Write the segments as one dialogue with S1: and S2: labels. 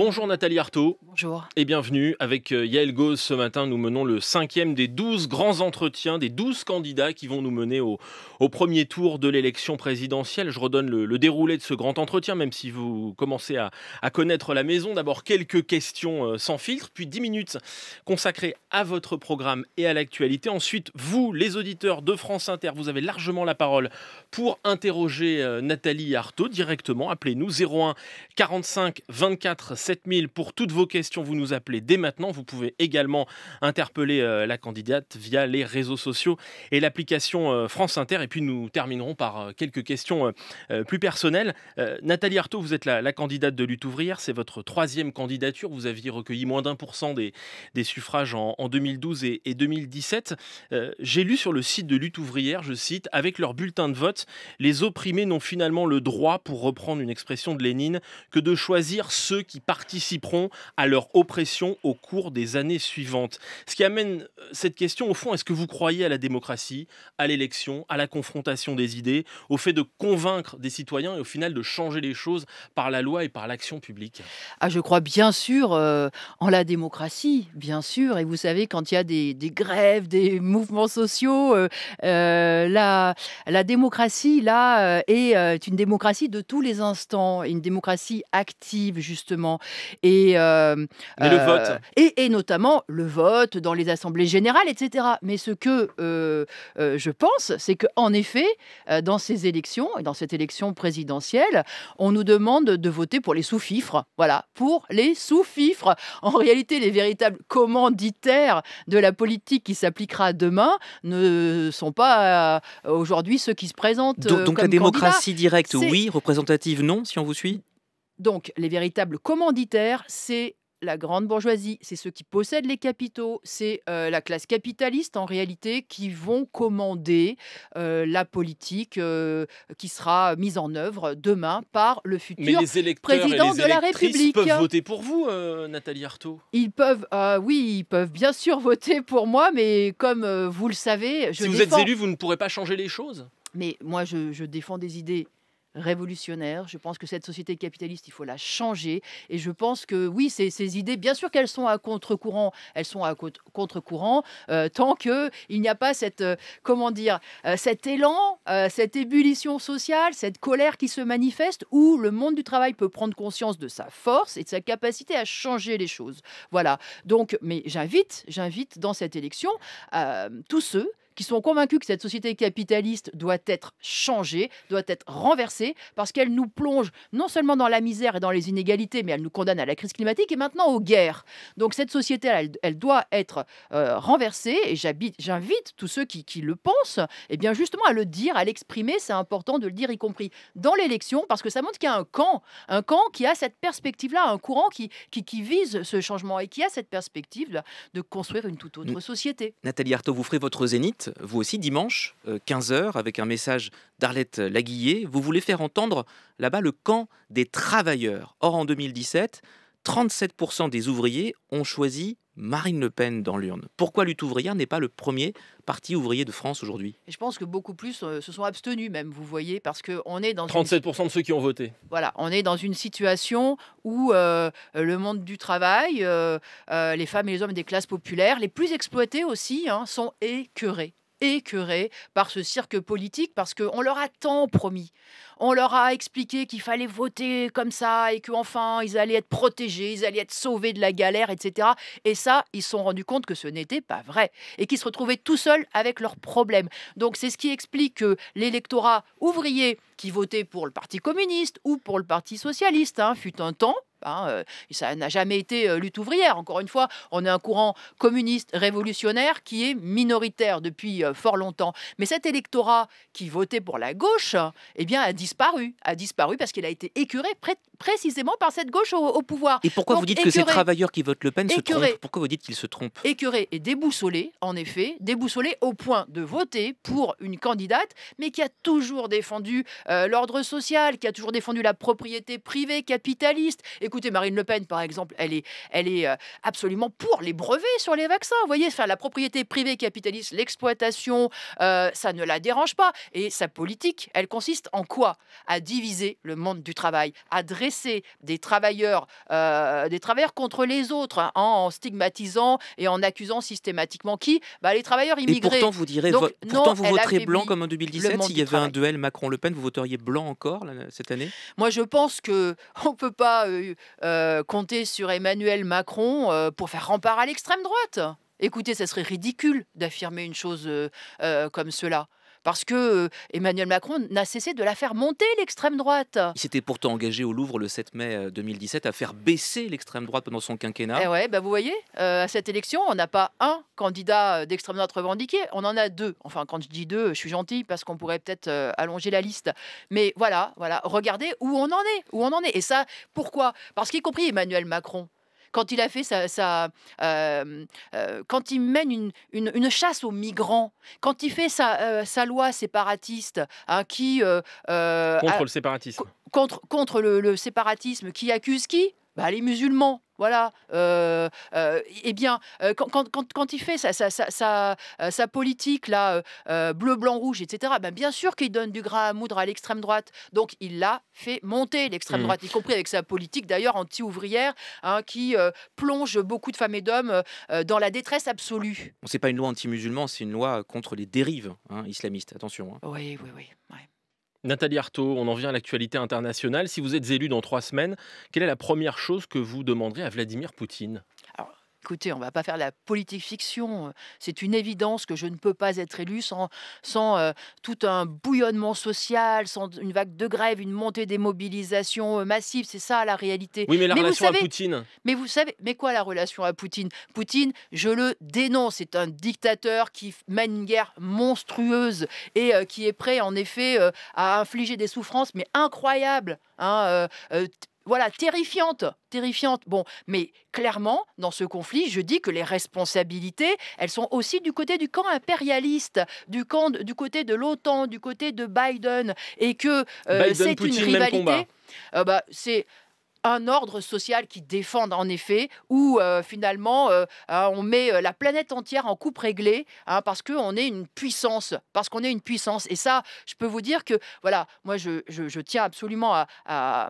S1: Bonjour Nathalie Artaud. Bonjour. Et bienvenue. Avec euh, Yael Gauze, ce matin, nous menons le cinquième des douze grands entretiens, des douze candidats qui vont nous mener au, premier tour de l'élection présidentielle. Je redonne le, déroulé de ce grand entretien, même si vous commencez à, connaître la maison. D'abord, quelques questions euh, sans filtre, puis dix minutes consacrées à votre programme et à l'actualité. Ensuite, vous, les auditeurs de France Inter, vous avez largement la parole pour interroger euh, Nathalie Artaud directement. Appelez-nous 01 45 24 7000 pour toutes vos questions vous nous appelez dès maintenant. Vous pouvez également interpeller euh, la candidate via les réseaux sociaux et l'application euh, France Inter. Et puis nous terminerons par euh, quelques questions plus personnelles. Nathalie Artaud, vous êtes la, candidate de lutte ouvrière. C'est votre troisième candidature. Vous aviez recueilli moins d'un pour cent des, suffrages en, 2012 et, et 2017. J'ai lu sur le site de lutte ouvrière, je cite, avec leur bulletin de vote, les opprimés n'ont finalement le droit, pour reprendre une expression de Lénine, que de choisir ceux qui participeront à leur oppression au cours des années suivantes. Ce qui amène euh, cette question au fond, est-ce que vous croyez à la démocratie, à l'élection, à la confrontation des idées, au fait de convaincre des citoyens et au final de changer les choses par la loi et par l'action publique ah, Je
S2: crois bien sûr euh, en la démocratie, bien sûr. Et vous savez, quand il y a des, grèves, des mouvements sociaux, euh, la, la démocratie, là, est une démocratie de tous les instants, une démocratie active, justement. Et euh, et, notamment le vote dans les assemblées générales, etc. Mais ce que euh, euh, je pense, c'est qu'en effet, dans ces élections, et dans cette élection présidentielle, on nous demande de voter pour les sous-fifres. Voilà, pour les sous-fifres. En réalité, les véritables commanditaires de la politique qui s'appliquera demain ne sont pas aujourd'hui ceux qui se présentent. Donc, la démocratie directe, oui,
S3: représentative, non, si on vous suit
S2: donc, les véritables commanditaires, c'est la grande bourgeoisie, c'est ceux qui possèdent les capitaux, c'est euh, la classe capitaliste en réalité qui vont commander euh, la politique euh, qui sera mise en œuvre demain par le futur président de la République. Ils peuvent voter pour
S1: vous, Nathalie Arthaud
S2: Ils peuvent, ah oui, ils peuvent bien sûr voter pour moi, mais comme vous le savez, je Si vous êtes élu, vous
S1: ne pourrez pas changer les choses mais moi, je défends
S2: des idées révolutionnaire. Je pense que cette société capitaliste, il faut la changer. Et je pense que oui, ces, ces idées, bien sûr qu'elles sont à contre-courant, elles sont à contre-courant euh, tant que il n'y a pas cette euh, comment dire euh, cet élan, cette ébullition sociale, cette colère qui se manifeste, où le monde du travail peut prendre conscience de sa force et de sa capacité à changer les choses. Voilà. Donc, mais j'invite, j'invite dans cette élection tous ceux sont convaincus que cette société capitaliste doit être changée, doit être renversée, parce qu'elle nous plonge non seulement dans la misère et dans les inégalités, mais elle nous condamne à la crise climatique et maintenant aux guerres. Donc cette société, elle, elle doit être euh, renversée, et j'invite tous ceux qui, le pensent, et eh bien justement à le dire, à l'exprimer, c'est important de le dire, y compris dans l'élection, parce que ça montre qu'il y a un camp, un camp qui a cette perspective-là, un courant qui, qui, qui, vise ce changement et qui a cette perspective de construire une toute autre société.
S3: Nathalie Arthaud, vous ferez votre zénith vous aussi, dimanche, 15h, euh, avec un message d'Arlette Laguiller. Vous voulez faire entendre là-bas le camp des travailleurs. Or, en 2017, 37% des ouvriers ont choisi Marine Le Pen dans l'urne. Pourquoi Lutte ouvrière n'est pas le premier parti ouvrier de France aujourd'hui
S2: Je pense que beaucoup plus euh, se sont abstenus même, vous voyez, parce qu'on est dans...
S3: 37% de ceux qui ont voté.
S2: Voilà, on est dans une situation où euh, le monde du travail, les femmes et les hommes des classes populaires, les plus exploités aussi, hein, sont écœurés écœurés par ce cirque politique parce qu'on leur a tant promis. On leur a expliqué qu'il fallait voter comme ça et qu'enfin ils allaient être protégés, ils allaient être sauvés de la galère, etc. Et ça, ils se sont rendus compte que ce n'était pas vrai et qu'ils se retrouvaient tout seuls avec leurs problèmes. Donc c'est ce qui explique que l'électorat ouvrier qui votait pour le Parti communiste ou pour le Parti socialiste, hein, fut un temps, Hein, euh, ça n'a jamais été euh, lutte ouvrière. Encore une fois, on a un courant communiste révolutionnaire qui est minoritaire depuis euh, fort longtemps. Mais cet électorat qui votait pour la gauche, eh bien, a disparu. A disparu parce qu'il a été écuré précisément par cette gauche au, pouvoir. Et pourquoi vous dites que ces travailleurs qui votent Le Pen se trompent
S3: Pourquoi vous dites qu'ils se trompent
S2: Écuré et déboussolé, en effet, déboussolé au point de voter pour une candidate, mais qui a toujours défendu l'ordre social, qui a toujours défendu la propriété privée, capitaliste, et Écoutez, Marine Le Pen, par exemple, elle est, elle est euh, absolument pour les brevets sur les vaccins. Vous voyez, faire la propriété privée capitaliste, l'exploitation, euh, ça ne la dérange pas. Et sa politique, elle consiste en quoi À diviser le monde du travail, à dresser des travailleurs, euh, des travailleurs contre les autres, hein, en stigmatisant et en accusant systématiquement qui bah, Les travailleurs immigrés. Et pourtant, vous direz, pourtant, vous voterez blanc comme en 2017. S'il y avait
S3: un duel Macron-Le Pen, vous voteriez blanc encore cette année
S2: Moi, je pense que on peut pas euh, compter sur Emmanuel Macron euh, pour faire rempart à l'extrême droite. Écoutez, ça serait ridicule d'affirmer une chose euh, comme cela parce que euh, Emmanuel Macron n'a cessé de la faire monter l'extrême droite.
S3: Il s'était pourtant engagé au Louvre le 7 mai 2017 euh, à faire baisser l'extrême droite pendant son quinquennat. Eh ouais,
S2: bah vous voyez, euh, à cette élection, on n'a pas un candidat d'extrême droite revendiqué, on en a deux. Enfin, quand je dis deux, je suis gentil parce qu'on pourrait peut-être allonger la liste. Mais voilà, voilà, regardez où on en est, où on en est. Et ça, pourquoi Parce qu'y compris Emmanuel Macron, quand il a fait sa, euh, euh, quand il mène une, chasse aux migrants, quand il fait sa, euh, loi séparatiste, hein, qui contre le séparatisme, contre, contre le, séparatisme, qui accuse qui bah, les musulmans. Voilà. Euh, euh, eh bien, euh, quand, il fait sa, politique là, bleu, blanc, rouge, etc., ben bien sûr qu'il donne du gras à moudre à l'extrême droite. Donc, il l'a fait monter, l'extrême mm. droite, y compris avec sa politique d'ailleurs anti-ouvrière, hein, qui plonge beaucoup de femmes et d'hommes dans la détresse absolue.
S3: Ce n'est pas une loi anti-musulman, c'est une loi contre les dérives hein, islamistes. Attention. Hein. Oui, oui, oui. Nathalie
S1: Arthaud, on en vient à l'actualité internationale. Si vous êtes élu dans trois semaines, quelle est la première chose que vous demanderez à Vladimir Poutine
S2: écoutez, on ne va pas faire la politique fiction. Euh, c'est une évidence que je ne peux pas être élu sans, euh, tout un bouillonnement social, sans une vague de grève, une montée des mobilisations euh, massives. C'est ça la réalité. mais la savez, Mais vous savez, mais quoi la relation à Poutine Poutine, je le dénonce. C'est un dictateur qui mène une guerre monstrueuse et qui est prêt, en effet, à infliger des souffrances, mais incroyables. Hein, voilà, terrifiante, terrifiante. Bon, mais clairement, dans ce conflit, je dis que les responsabilités, elles sont aussi du côté du camp impérialiste, du camp, du côté de l'OTAN, du côté de Biden, et que euh, c'est une rivalité. Euh, bah, c'est un ordre social qui défende en effet, où euh, finalement euh, hein, on met euh, la planète entière en coupe réglée hein, parce qu'on est une puissance, parce qu'on est une puissance. Et ça, je peux vous dire que voilà, moi je, tiens absolument à,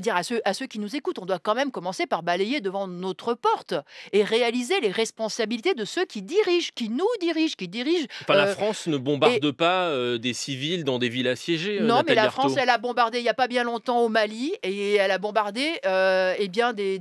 S2: dire à ceux, à ceux qui nous écoutent, on doit quand même commencer par balayer devant notre porte et réaliser les responsabilités de ceux qui dirigent, qui nous dirigent, qui dirigent. la France
S1: ne bombarde pas des civils dans des villes assiégées. Non, mais la
S2: France, elle a bombardé il n'y a pas bien longtemps au Mali et elle a bombardé euh, eh bien des,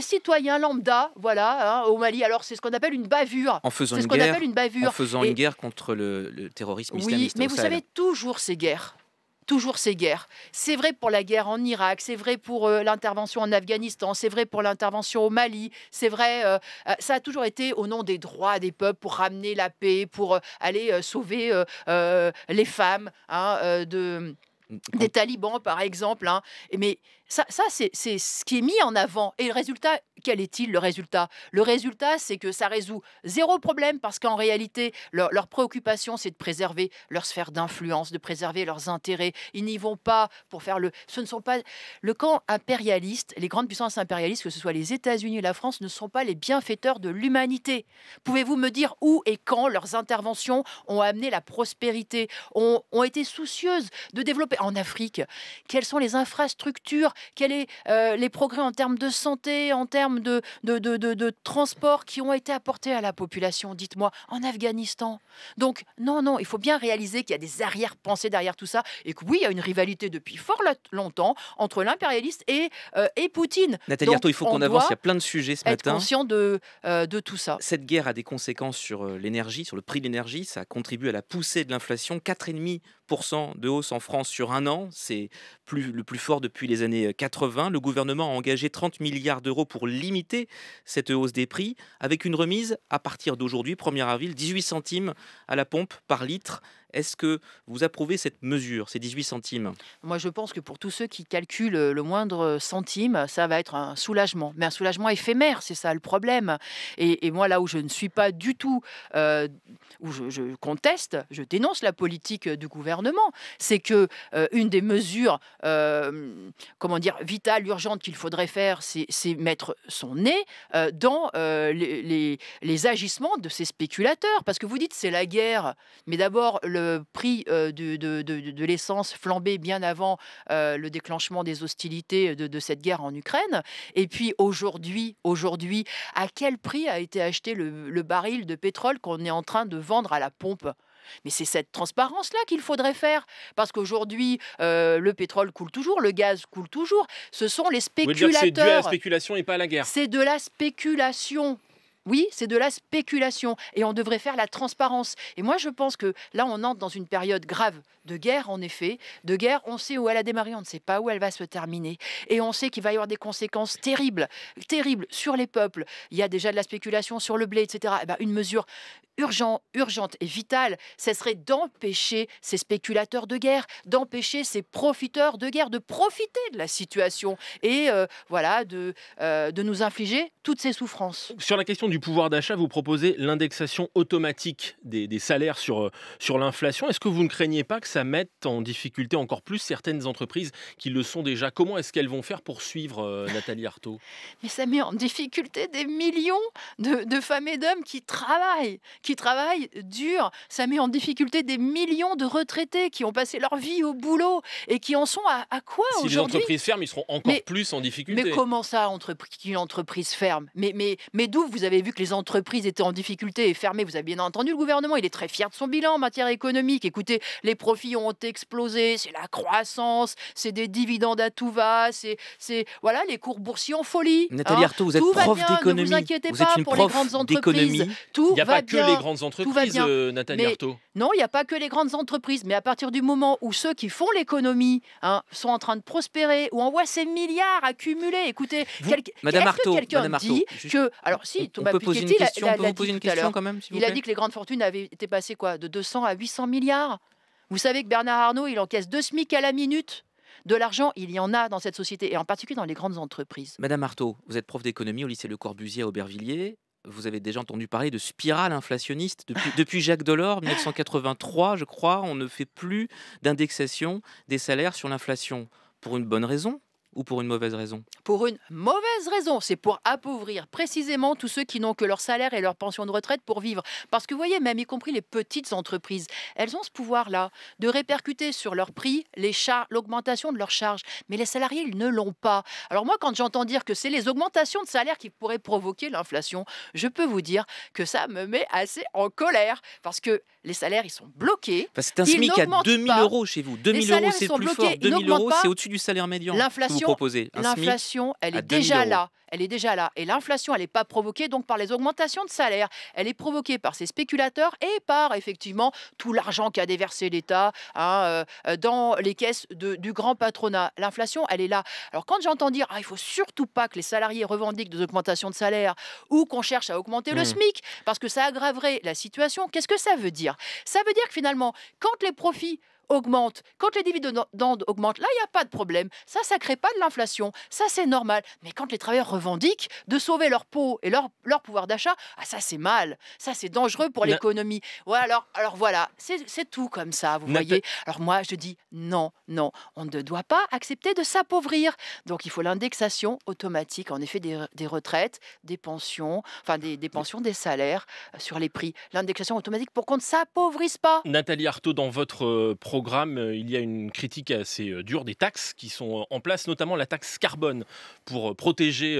S2: citoyens lambda, voilà, hein, au Mali. Alors c'est ce qu'on appelle une bavure. En faisant une guerre. faisant une guerre
S3: contre le, terrorisme oui, islamiste. mais vous savez
S2: toujours ces guerres toujours ces guerres. C'est vrai pour la guerre en Irak, c'est vrai pour euh, l'intervention en Afghanistan, c'est vrai pour l'intervention au Mali, c'est vrai, euh, ça a toujours été au nom des droits des peuples pour ramener la paix, pour aller sauver les femmes hein, de, mm, des mm. talibans, par exemple. Hein. Mais ça, c'est ce qui est mis en avant. Et le résultat, quel est-il le résultat Le résultat, c'est que ça résout zéro problème parce qu'en réalité, leur, préoccupation, c'est de préserver leur sphère d'influence, de préserver leurs intérêts. Ils n'y vont pas pour faire le. Ce ne sont pas. Le camp impérialiste, les grandes puissances impérialistes, que ce soit les États-Unis ou la France, ne sont pas les bienfaiteurs de l'humanité. Pouvez-vous me dire où et quand leurs interventions ont amené la prospérité, ont, ont été soucieuses de développer en Afrique Quelles sont les infrastructures quels sont euh, les progrès en termes de santé, en termes de, de, de, de, transport qui ont été apportés à la population, dites-moi, en Afghanistan. Donc, non, non, il faut bien réaliser qu'il y a des arrière-pensées derrière tout ça et que oui, il y a une rivalité depuis fort longtemps entre l'impérialiste et, euh, et Poutine. Nathalie Arthaud, il faut qu'on avance, il y a
S3: plein de sujets ce être matin. conscient de, euh, de tout ça. Cette guerre a des conséquences sur l'énergie, sur le prix de l'énergie, ça contribue à la poussée de l'inflation, 4,5% de hausse en France sur un an, c'est plus, le plus fort depuis les années 80. Le gouvernement a engagé 30 milliards d'euros pour limiter cette hausse des prix, avec une remise à partir d'aujourd'hui, 1er avril, 18 centimes à la pompe par litre est-ce que vous approuvez cette mesure, ces 18 centimes
S2: Moi, je pense que pour tous ceux qui calculent euh, le moindre euh, centime, ça va être un soulagement. Mais un soulagement éphémère, c'est ça le problème. Et, moi, là où je ne suis pas du tout, euh, où je, conteste, je dénonce la politique du gouvernement, c'est que une des mesures, comment dire, vitales, urgentes qu'il faudrait faire, c'est mettre son nez dans les, les agissements de ces spéculateurs. Parce que vous dites, c'est la guerre. Mais d'abord, le euh, prix euh, de, de, l'essence flambé bien avant euh, le déclenchement des hostilités de, cette guerre en Ukraine. Et puis aujourd'hui, aujourd'hui, à quel prix a été acheté le, baril de pétrole qu'on est en train de vendre à la pompe mais c'est cette transparence-là qu'il faudrait faire. Parce qu'aujourd'hui, le pétrole coule toujours, le gaz coule toujours. Ce sont les spéculateurs. C'est de la spéculation et pas la guerre. C'est de la spéculation. Oui, c'est de la spéculation et on devrait faire la transparence. Et moi, je pense que là, on entre dans une période grave de guerre, en effet. De guerre, on sait où elle a démarré, on ne sait pas où elle va se terminer. Et on sait qu'il va y avoir des conséquences terribles, terribles sur les peuples. Il y a déjà de la spéculation sur le blé, etc. Eh ben, une mesure urgente, urgente et vitale, ce serait d'empêcher ces spéculateurs de guerre, d'empêcher ces profiteurs de guerre de profiter de la situation et euh, voilà de, euh, de nous infliger toutes ces souffrances.
S1: Sur la question du pouvoir d'achat, vous proposez l'indexation automatique des, salaires sur, euh, sur l'inflation. Est-ce que vous ne craignez pas que ça mette en difficulté encore plus certaines entreprises qui le sont déjà Comment est-ce qu'elles vont faire pour suivre euh, Nathalie Artaud Mais
S2: ça met en difficulté des millions de, femmes et d'hommes qui travaillent, qui travaillent dur. Ça met en difficulté des millions de retraités qui ont passé leur vie au boulot et qui en sont à, quoi si aujourd'hui Si les entreprises ferment,
S1: ils seront encore plus en difficulté. Mais comment
S2: ça, une qu'une entreprise ferme Mais, mais, mais d'où vous avez vu que les entreprises étaient en difficulté et fermées. Vous avez bien entendu le gouvernement, il est très fier de son bilan en matière économique. Écoutez, les profits ont explosé, c'est la croissance, c'est des dividendes à tout va, c'est voilà les cours boursiers en folie. Nathalie hein. vous êtes prof d'économie. Ne vous inquiétez pas pour les grandes entreprises. il n'y a pas que les grandes entreprises, euh, Nathalie Arthaud. Non, il n'y a pas que les grandes entreprises. Mais à partir du moment où ceux qui font l'économie hein, sont en train de prospérer, ou envoient ces milliards accumulés, écoutez, est Madame que quelqu'un dit que alors si, peut une question, poser une question quand même Il plaît. a dit que les grandes fortunes avaient été passées quoi De 200 à 800 milliards. Vous savez que Bernard Arnault, il encaisse deux SMIC à la minute. De l'argent, il y en a dans cette société, et en particulier dans les grandes entreprises.
S3: Madame Artaud, vous êtes prof d'économie au lycée Le Corbusier à Aubervilliers. Vous avez déjà entendu parler de spirale inflationniste. Depuis, depuis Jacques Delors, 1983, je crois, on ne fait plus d'indexation des salaires sur l'inflation. Pour une bonne raison, ou pour une mauvaise raison
S2: Pour une mauvaise raison, c'est pour appauvrir précisément tous ceux qui n'ont que leur salaire et leur pension de retraite pour vivre. Parce que vous voyez, même y compris les petites entreprises, elles ont ce pouvoir-là de répercuter sur leur prix l'augmentation de leurs charges. Mais les salariés, ils ne l'ont pas. Alors moi, quand j'entends dire que c'est les augmentations de salaire qui pourraient provoquer l'inflation, je peux vous dire que ça me met assez en colère parce que les salaires, ils sont bloqués. Parce que c'est un SMIC à 2000 pas.
S3: euros chez vous. 2000 euros, c'est plus bloqués, fort. 2000 euros, c'est au-dessus du salaire médian. L'inflation L'inflation, elle est déjà là.
S2: Elle est déjà là. Et l'inflation, elle n'est pas provoquée donc par les augmentations de salaire. Elle est provoquée par ces spéculateurs et par effectivement tout l'argent qu'a déversé l'État hein, euh, euh, dans les caisses du grand patronat. L'inflation, elle est là. Alors quand j'entends dire qu'il ah, il faut surtout pas que les salariés revendiquent des augmentations de salaire ou qu'on cherche à augmenter le hmm. SMIC parce que ça aggraverait la situation, qu'est-ce que ça veut dire Ça veut dire que finalement, quand les profits augmente quand les dividendes augmentent, là, il n'y a pas de problème. Ça, ça ne crée pas de l'inflation. Ça, c'est normal. Mais quand les travailleurs revendiquent de sauver leur peau et leur, leur pouvoir d'achat, ah, ça, c'est mal. Ça, c'est dangereux pour l'économie. Ouais, alors, alors voilà, c'est tout comme ça, vous voyez. Alors moi, je dis non, non, on ne doit pas accepter de s'appauvrir. Donc, il faut l'indexation automatique, en effet, des, des retraites, des pensions, enfin, des, des pensions, des salaires euh, sur les prix. L'indexation automatique pour qu'on ne s'appauvrisse pas.
S1: Nathalie Arthaud, dans votre euh, programme, euh, il y a une critique assez euh, dure des taxes qui sont euh, en place, notamment la taxe carbone pour protéger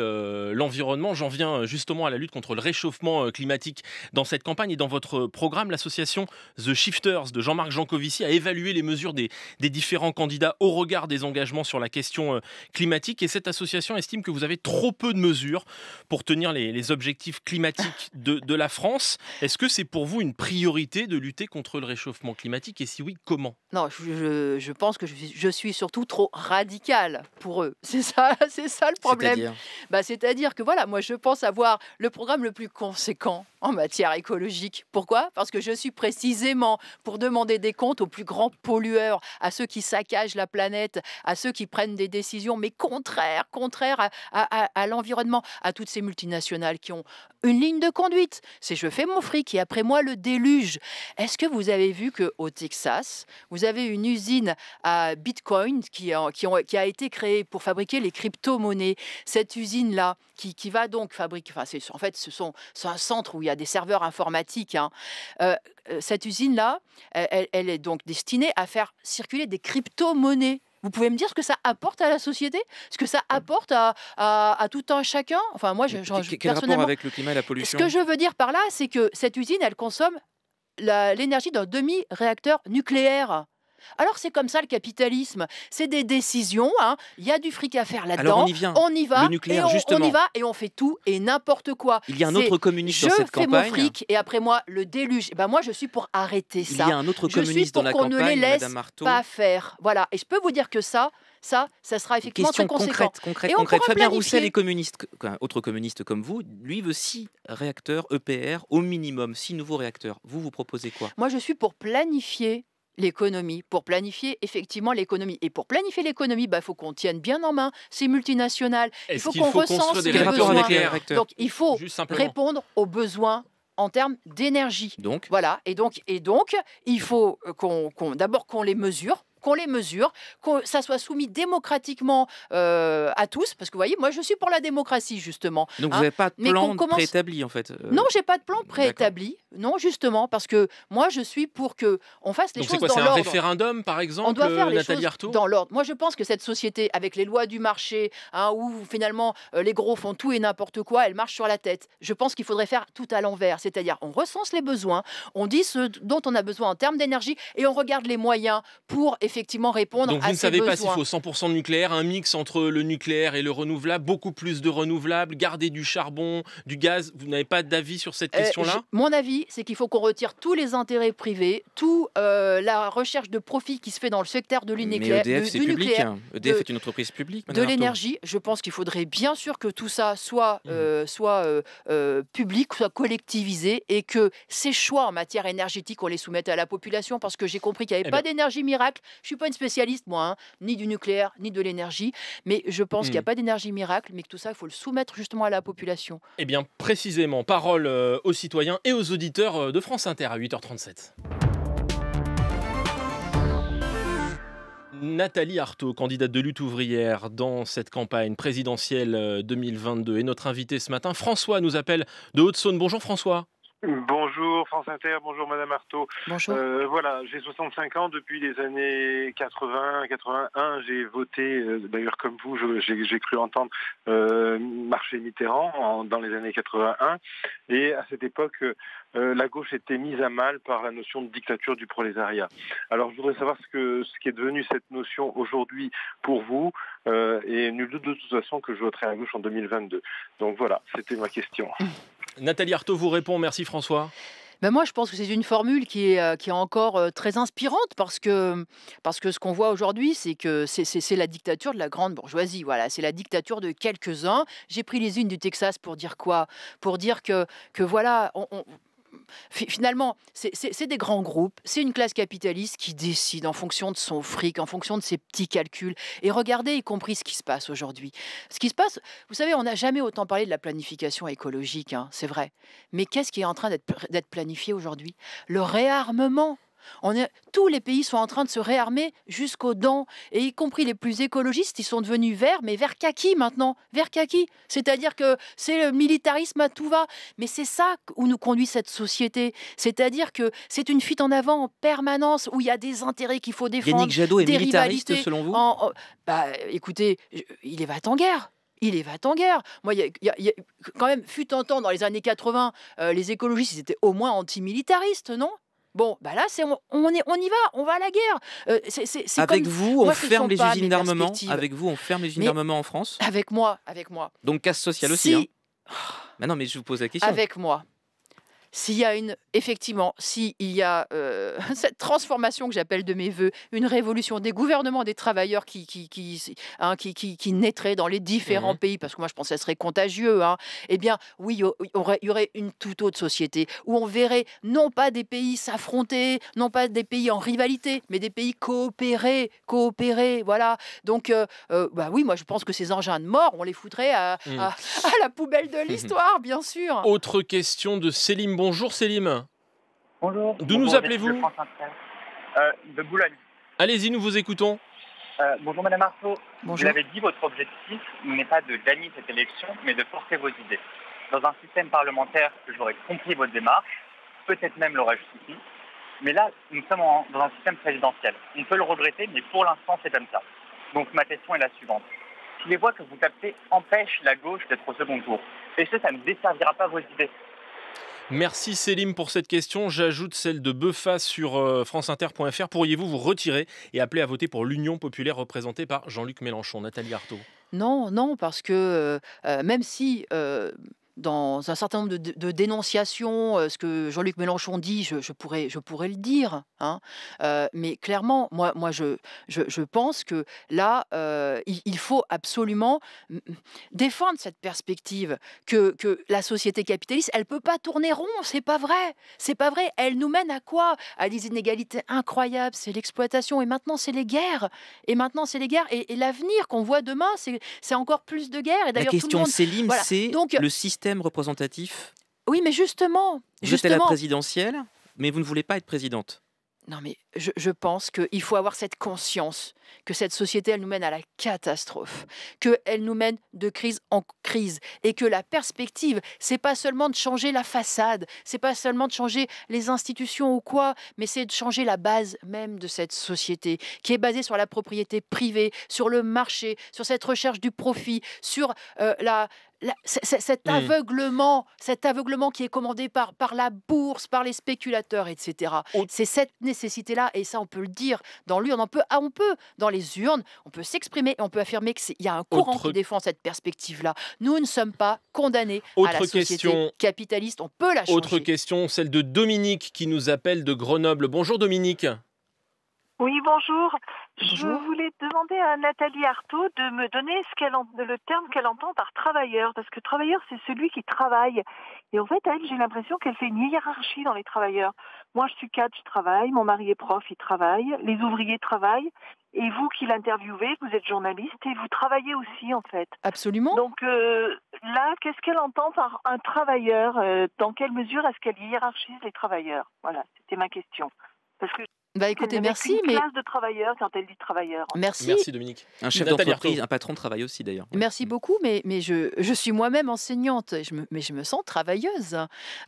S1: l'environnement. J'en viens justement à la lutte contre le réchauffement climatique dans cette campagne et dans votre programme. L'association The Shifters de Jean-Marc Jancovici a évalué les mesures des, différents candidats au regard des engagements sur la question climatique et cette association estime que vous avez trop peu de mesures pour tenir les, objectifs climatiques de, de la France. Est-ce que c'est pour vous une priorité de lutter contre le réchauffement climatique et si oui, comment
S2: non, je, pense que je, suis surtout trop radicale pour eux. C'est ça, c'est ça le problème. C'est-à-dire bah, C'est-à-dire que voilà, moi je pense avoir le programme le plus conséquent en matière écologique. Pourquoi Parce que je suis précisément pour demander des comptes aux plus grands pollueurs, à ceux qui saccagent la planète, à ceux qui prennent des décisions, mais contraires, contraires à, l'environnement, à toutes ces multinationales qui ont une ligne de conduite. C'est je fais mon fric et après moi le déluge. Est-ce que vous avez vu que au Texas, vous vous avez une usine à Bitcoin qui, qui, ont, qui a été créée pour fabriquer les crypto-monnaies. Cette usine-là, qui, va donc fabriquer, enfin, en fait, ce sont, c'est un centre où il y a des serveurs informatiques. Hein. Euh, euh, cette usine-là, e, e, elle, est donc destinée à faire circuler des crypto-monnaies. Vous pouvez me dire ce que ça apporte à la société, ce que ça ah. apporte à, tout un chacun. Enfin, moi, je, je avec
S3: le climat et la pollution Ce que je
S2: veux dire par là, c'est que cette usine, elle consomme l'énergie d'un demi-réacteur nucléaire. Alors c'est comme ça le capitalisme, c'est des décisions. Hein. Il y a du fric à faire là-dedans. On y On va. nucléaire, et on, on y va et on fait tout et n'importe quoi. Il y a un autre communiste dans cette fais Mon fric et après moi le déluge. Eh ben moi je suis pour arrêter ça. Il y a un autre communiste dans la campagne. Je suis pour qu'on ne les laisse pas faire. Voilà. Et je peux vous dire que ça, ça, ça sera effectivement Question très conséquent. concrète, et concrète. Fabien Roussel est
S3: communiste, autre communiste comme vous. Lui veut six réacteurs EPR au minimum, six nouveaux réacteurs. Vous, vous proposez quoi
S2: Moi, je suis pour planifier l'économie, pour planifier effectivement l'économie. Et pour planifier l'économie, il bah, faut qu'on tienne bien en main ces multinationales. Il faut qu'on recense les besoins. Donc il faut répondre aux besoins en termes d'énergie. Donc voilà. Et donc, et donc, il faut qu'on, d'abord qu'on les mesure qu'on les mesure, que ça soit soumis démocratiquement euh, à tous, parce que vous voyez, moi je suis pour la démocratie justement.
S3: Donc vous n'avez hein. pas de plan préétabli en fait. Non, euh, Non,
S2: j'ai pas de plan préétabli. Non, justement, parce que moi je suis pour que on fasse les choses dans l'ordre. C'est un référendum
S3: par exemple. On doit faire les choses dans
S2: l'ordre. Moi je pense que cette société, avec les lois du marché, hein, où finalement euh, les gros font tout et n'importe quoi, elle marche sur la tête. Je pense qu'il faudrait faire tout à l'envers, c'est-à-dire on recense les besoins, on dit ce dont on a besoin en termes d'énergie et on regarde les moyens pour effectivement effectivement répondre à ces besoins. vous ne savez pas s'il faut
S1: 100% de nucléaire, un mix entre le nucléaire et le renouvelable, beaucoup plus de renouvelables, garder du charbon, du gaz. Vous n'avez pas d'avis sur cette euh, question-là
S2: Mon avis, c'est qu'il faut qu'on retire tous les intérêts privés, toute euh, la recherche de profit qui se fait dans le secteur de l'énergie. EDF, c'est EDF hein. e de, est
S3: une entreprise publique. De l'énergie,
S2: je pense qu'il faudrait bien sûr que tout ça soit, mmh. euh, soit public, soit collectivisé et que ces choix en matière énergétique, on les soumette à la population parce que j'ai compris qu'il n'y avait eh pas ben d'énergie miracle. Je suis pas une spécialiste, moi, hein, ni du nucléaire, ni de l'énergie, mais je pense qu'il n'y a hmm. pas d'énergie miracle, mais que tout ça, il faut le soumettre justement à la population.
S1: Eh bien, précisément, parole euh, aux citoyens et aux auditeurs euh, de France Inter à 8h37. Nathalie Arthaud, candidate de lutte ouvrière dans cette campagne présidentielle 2022, euh, et notre invité ce matin, François, nous appelle de Haute-Saône. Bonjour François.
S3: Bonjour France Inter, bonjour
S1: Madame Artaud. Bonjour. Euh, voilà, j'ai 65 ans. Depuis les années 80, 81, j'ai voté, euh, d'ailleurs comme vous, j'ai cru entendre euh, Marché Mitterrand dans les années 81. Et à cette époque, la gauche était mise à mal par la notion de dictature du prolétariat. Alors je voudrais savoir ce, qu'est ce qui devenu cette notion aujourd'hui pour vous. et nul doute de toute façon que je voterai à gauche en 2022. Donc voilà, c'était ma question. Mmh. Nathalie Artaud vous répond. Merci François. Ben, moi, je pense que c'est une
S2: formule qui est, euh, qui est encore euh, très inspirante parce que, parce que ce qu'on voit aujourd'hui, c'est que c'est la dictature de la grande bourgeoisie. Voilà, c'est la dictature de quelques-uns. J'ai pris les unes du Texas pour dire quoi Pour dire que, que voilà, on finalement, c'est des grands groupes, c'est une classe capitaliste qui décide en fonction de son fric, en fonction de ses petits calculs. Et regardez, y compris ce qui se passe aujourd'hui. Ce qui se passe, vous savez, on n'a jamais autant parlé de la planification écologique, hein, c'est vrai. Mais qu'est-ce qui est en train d'être planifié aujourd'hui Le réarmement on tous les pays sont en train de se réarmer jusqu'aux dents, et y compris les plus écologistes, ils sont devenus verts, mais verts kaki maintenant, verts kaki. C'est-à-dire que c'est le militarisme à tout va. Mais c'est ça où nous conduit cette société. C'est-à-dire que c'est une fuite en avant en permanence, où il y a des intérêts qu'il faut défendre. Yannick Jadot est militariste selon vous bah, Écoutez, il est va en guerre il est va en guerre. Moi, quand même, fut un temps dans les années 80, euh, les écologistes ils étaient au moins antimilitaristes, non Bon, bah là, c'est on, est, on y va, on va à la guerre. Euh, avec, vous, on ferme les usines d'armement.
S3: Avec vous, on ferme les usines d'armement en France.
S2: Avec moi, avec moi.
S3: Donc casse sociale aussi. Hein. Mais non, mais je vous pose la question. Avec
S2: moi s'il y a une, effectivement, s'il y a euh, cette transformation que j'appelle de mes voeux, une révolution des gouvernements des travailleurs qui, qui, qui, hein, qui, dans les différents mmh pays, parce que moi je pense que ça serait contagieux, hein, eh bien oui, il y, aurait, une toute autre société où on verrait non pas des pays s'affronter, non pas des pays en rivalité, mais des pays coopérer, coopérer, voilà. Donc, euh, euh, bah oui, moi je pense que ces engins de mort, on les foutrait à, mmh. la poubelle de l'histoire, bien sûr. Autre
S1: question de Céline Bonjour Célim. Bonjour. D'où nous appelez-vous euh, De Boulogne. Allez-y, nous vous écoutons.
S2: Euh, bonjour Madame Marceau. Vous avez dit, votre objectif n'est pas de gagner cette élection, mais de porter vos
S3: idées. Dans un système parlementaire, j'aurais compris votre démarche, peut-être même l'aurais justifié. Mais là, nous sommes dans un système présidentiel. On peut le regretter, mais pour l'instant, c'est comme ça. Donc ma question est la suivante. Si les voix que vous tapez « empêchent la gauche d'être au second tour, et ce, ça ne desservira pas vos idées.
S1: Merci Célim pour cette question. J'ajoute celle de Beufa sur euh, franceinter.fr. Pourriez-vous vous retirer et appeler à voter pour l'Union populaire représentée par Jean-Luc Mélenchon Nathalie Arthaud
S2: non, non, parce que euh, euh, même si dans un certain nombre de, dénonciations, euh, ce que Jean-Luc Mélenchon dit, je, pourrais, je pourrais le dire. Hein. Euh, mais clairement, moi, moi je, je, pense que là, euh, il, faut absolument défendre cette perspective que, la société capitaliste, elle peut pas tourner rond. C'est pas vrai. C'est pas vrai. Elle nous mène à quoi À des inégalités incroyables. C'est l'exploitation. Et maintenant, c'est les guerres. Et maintenant, c'est les guerres. Et, l'avenir qu'on voit demain, c'est encore plus de guerres. Et d'ailleurs, la question Célim, voilà. c'est
S3: le système représentatif.
S2: Oui, mais justement. Vous à la
S3: présidentielle, mais vous ne voulez pas être présidente.
S2: Non, mais je pense qu'il faut avoir cette conscience que cette société, elle nous mène à la catastrophe, qu'elle nous mène de crise en crise, et que la perspective, c'est pas seulement de changer la façade, c'est pas seulement de changer les institutions ou quoi, mais c'est de changer la base même de cette société, qui est basée sur la propriété privée, sur le marché, sur cette recherche du profit, sur euh, la, cet hmm. aveuglement, cet aveuglement qui est commandé par, par la bourse, par les spéculateurs, etc. C'est cette nécessité-là, et ça on peut le dire dans lui, on en peut, on peut ah, dans les urnes, on peut s'exprimer et on peut affirmer qu'il y a un courant qui défend cette perspective-là. Nous ne sommes pas condamnés à la société capitaliste, on peut la Autre
S1: question, celle de Dominique qui nous appelle de Grenoble. Bonjour Dominique.
S2: Oui, bonjour. Je voulais demander à Nathalie Artaud de me donner le terme qu'elle entend par travailleur, parce que travailleur, c'est celui qui travaille. Et en fait, elle, j'ai l'impression qu'elle fait une hiérarchie dans les travailleurs. Moi, je suis cadre, je travaille, mon mari est prof, il travaille, les ouvriers travaillent, et vous qui l'interviewez, vous êtes journaliste et vous travaillez aussi en fait. Absolument. Donc euh, là, qu'est-ce qu'elle entend par un travailleur euh, Dans quelle mesure est-ce qu'elle hiérarchise les travailleurs Voilà, c'était ma question. Parce que bah écoutez, merci. Une classe de travailleurs quand elle dit travailleurs. Merci. Merci
S3: Dominique. Un chef d'entreprise, un patron travaille aussi d'ailleurs.
S2: Merci beaucoup, mais, mais je, je suis moi-même enseignante, je me, mais je me sens travailleuse.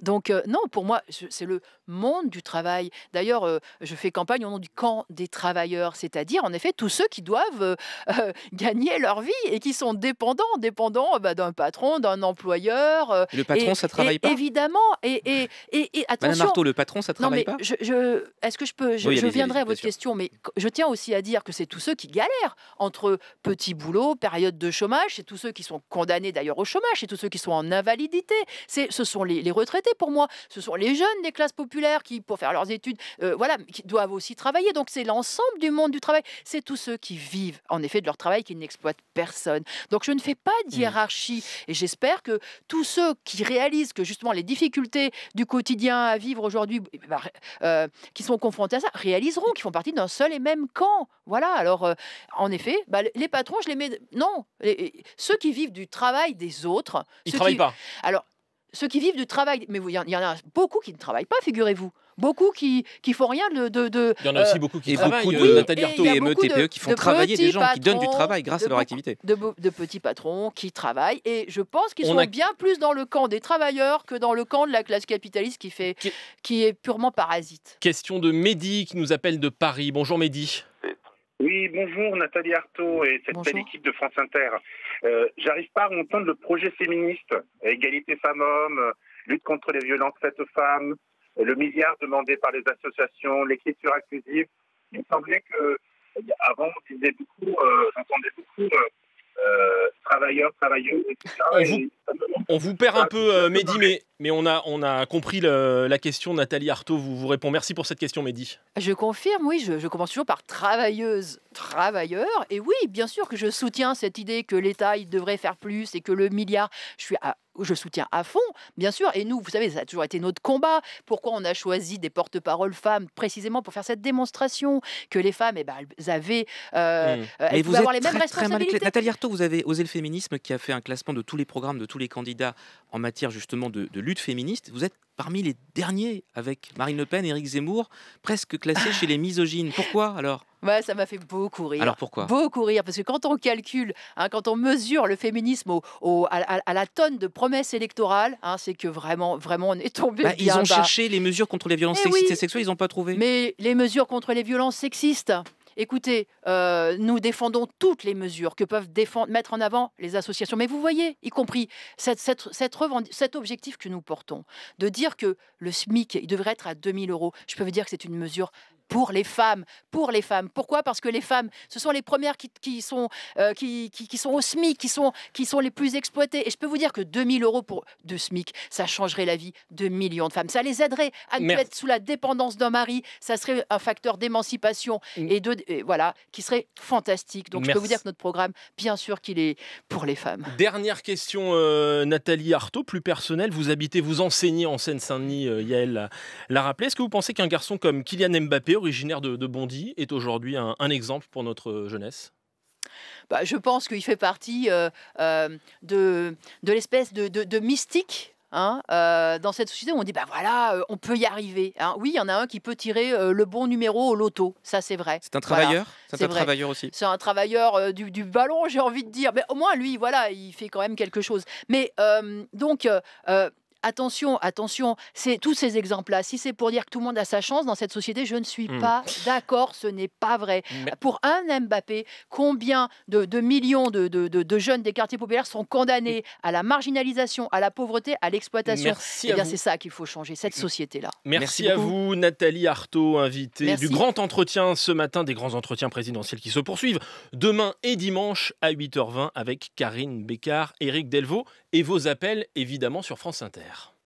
S2: Donc euh, non, pour moi, c'est le monde du travail. D'ailleurs, euh, je fais campagne au nom du camp des travailleurs, c'est-à-dire en effet tous ceux qui doivent euh, gagner leur vie et qui sont dépendants, dépendants bah, d'un patron, d'un employeur. le patron, ça ça travaille pas Évidemment. Et, et, et, attention. Madame Marteau, le patron, ça travaille mais pas je, Est-ce que je peux je viendrai à votre question, mais je tiens aussi à dire que c'est tous ceux qui galèrent entre petit boulot, période de chômage, c'est tous ceux qui sont condamnés d'ailleurs au chômage, c'est tous ceux qui sont en invalidité, c'est, ce sont les, retraités pour moi, ce sont les jeunes des classes populaires qui, pour faire leurs études, euh, voilà, qui doivent aussi travailler. Donc c'est l'ensemble du monde du travail, c'est tous ceux qui vivent en effet de leur travail, qui n'exploitent personne. Donc je ne fais pas mmh. de hiérarchie et j'espère que tous ceux qui réalisent que justement les difficultés du quotidien à vivre aujourd'hui, eh ben, euh, qui sont confrontés à ça, réaliseront, qui font partie d'un seul et même camp. Voilà, alors euh, en effet, bah, les patrons, je les mets... Non, ceux qui vivent du travail des autres... Ils ne travaillent pas. Alors, ceux qui vivent du travail, mais il y, en a beaucoup qui ne travaillent pas, figurez-vous. Beaucoup qui qui font rien de. de, il y en a aussi euh, beaucoup qui Nathalie Arthaud, et e e qui font travailler des gens, qui donnent du travail grâce à leur activité. De, petits patrons qui travaillent et je pense qu'ils sont bien plus dans le camp des travailleurs que dans le camp de la classe capitaliste qui fait qui, est purement parasite.
S1: Question de Mehdi qui nous appelle de Paris. Bonjour Mehdi.
S3: Oui, bonjour Nathalie Arthaud et cette belle équipe de France Inter. Euh, J'arrive pas à entendre le projet féministe, égalité femmes-hommes, lutte contre les violences faites aux femmes, le milliard demandé par les associations, l'écriture inclusive. Il me semblait que avant on disait beaucoup, euh, beaucoup. Euh, euh, travailleurs, travailleuses, On,
S1: vous, perd un peu, Mehdi, mais, on, a, on a compris la question. Nathalie Artaud vous, vous répond. Merci pour cette question, Mehdi.
S2: Je confirme, oui, je, je commence toujours par travailleuse, travailleurs ». Et oui, bien sûr que je soutiens cette idée que l'État, devrait faire plus et que le milliard, je suis à je soutiens à fond, bien sûr. Et nous, vous savez, ça a toujours été notre combat. Pourquoi on a choisi des porte parole femmes précisément pour faire cette démonstration que les femmes, et eh ben, elles avaient, euh, mmh. elles vous avoir les mêmes très, responsabilités. Nathalie
S3: Arthaud, vous avez osé le féminisme qui a fait un classement de tous les programmes de tous les candidats en matière justement de, lutte féministe. Vous êtes parmi les derniers avec Marine Le Pen, Éric Zemmour, presque classés chez les misogynes. Pourquoi alors
S2: Ouais, bah, ça m'a fait beaucoup rire. Alors pourquoi Beaucoup rire, parce que quand on calcule, hein, quand on mesure le féminisme au, à, à, la tonne de promesse électorale, hein, c'est que vraiment, vraiment, on est tombé. Bah, ils ont cherché
S3: les mesures contre les violences eh sexistes et sexuelles, ils n'ont pas trouvé. Mais
S2: les mesures contre les violences sexistes, écoutez, euh, nous défendons toutes les mesures que peuvent défendre, mettre en avant les associations. Mais vous voyez, y compris cette, cette, cet objectif que nous portons, de dire que le SMIC, il devrait être à 2000 euros, je peux vous dire que c'est une mesure pour les femmes, pour les femmes. Pourquoi Parce que les femmes, ce sont les premières qui, sont, euh, qui, sont au SMIC, qui sont, qui sont les plus exploitées. Et je peux vous dire que 2000 euros pour, de SMIC, ça changerait la vie de millions de femmes. Ça les aiderait à ne plus être sous la dépendance d'un mari. Ça serait un facteur d'émancipation mm. et de voilà qui serait fantastique. Donc je peux vous dire que notre programme, bien sûr qu'il est pour les femmes.
S1: Dernière question, euh, Nathalie Artaud, plus personnelle. Vous habitez, vous enseignez en Seine-Saint-Denis, euh, Yael l'a rappelé. Est-ce que vous pensez qu'un garçon comme Kylian Mbappé originaire de, Bondy, est aujourd'hui un, exemple pour notre euh, jeunesse
S2: bah, je pense qu'il
S1: fait partie euh, euh, de, de l'espèce de,
S2: mystique. Hein, dans cette société où on dit bah voilà on peut y arriver hein. oui il y en a un qui peut tirer le bon numéro au loto ça c'est vrai c'est un travailleur c'est un travailleur aussi c'est un travailleur du, du, ballon j'ai envie de dire mais au moins lui voilà il fait quand même quelque chose mais donc attention, attention, c'est tous ces exemples-là. Si c'est pour dire que tout le monde a sa chance dans cette société, je ne suis hmm. pas d'accord, ce n'est pas vrai. Pour un Mbappé, combien de, millions de, jeunes des quartiers populaires sont condamnés à la marginalisation, à la pauvreté, à l'exploitation eh c'est ça qu'il faut changer, cette mm. société-là. Merci,
S1: à vous, Nathalie Artaud, invitée du grand entretien ce matin, des grands entretiens présidentiels qui se poursuivent demain et dimanche à 8h20 avec Karine Bécard, Éric Delvaux et vos appels évidemment sur France Inter.